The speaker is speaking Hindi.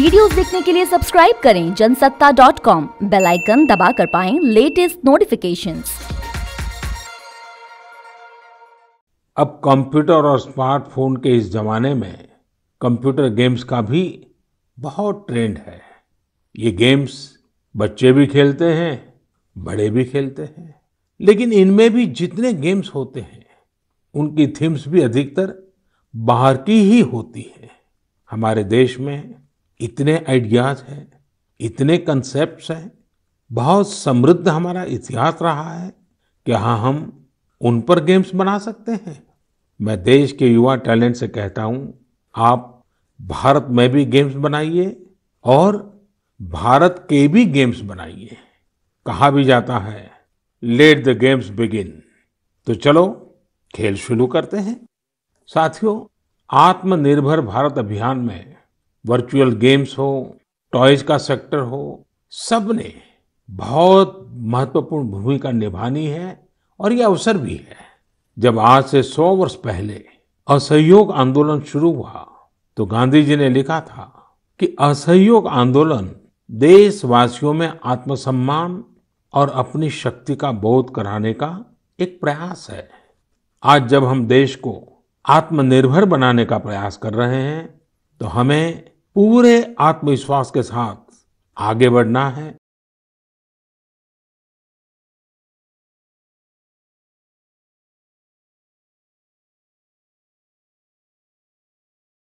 वीडियोस देखने के लिए सब्सक्राइब करें जनसत्ता डॉट कॉम बेलाइकन दबा कर पाए लेटेस्ट नोटिफिकेशन अब कंप्यूटर और स्मार्टफोन के इस जमाने में कंप्यूटर गेम्स का भी बहुत ट्रेंड है ये गेम्स बच्चे भी खेलते हैं बड़े भी खेलते हैं लेकिन इनमें भी जितने गेम्स होते हैं उनकी थीम्स भी अधिकतर बाहर की ही होती है हमारे देश में इतने आइडियाज हैं इतने कंसेप्ट हैं बहुत समृद्ध हमारा इतिहास रहा है क्या हाँ, हम उन पर गेम्स बना सकते हैं मैं देश के युवा टैलेंट से कहता हूं आप भारत में भी गेम्स बनाइए और भारत के भी गेम्स बनाइए कहा भी जाता है लेट द गेम्स बिगिन तो चलो खेल शुरू करते हैं साथियों आत्मनिर्भर भारत अभियान में वर्चुअल गेम्स हो टॉयज का सेक्टर हो सब ने बहुत महत्वपूर्ण भूमिका निभानी है और ये अवसर भी है जब आज से सौ वर्ष पहले असहयोग आंदोलन शुरू हुआ तो गांधी जी ने लिखा था कि असहयोग आंदोलन देशवासियों में आत्मसम्मान और अपनी शक्ति का बोध कराने का एक प्रयास है आज जब हम देश को आत्मनिर्भर बनाने का प्रयास कर रहे हैं तो हमें पूरे आत्मविश्वास के साथ आगे बढ़ना है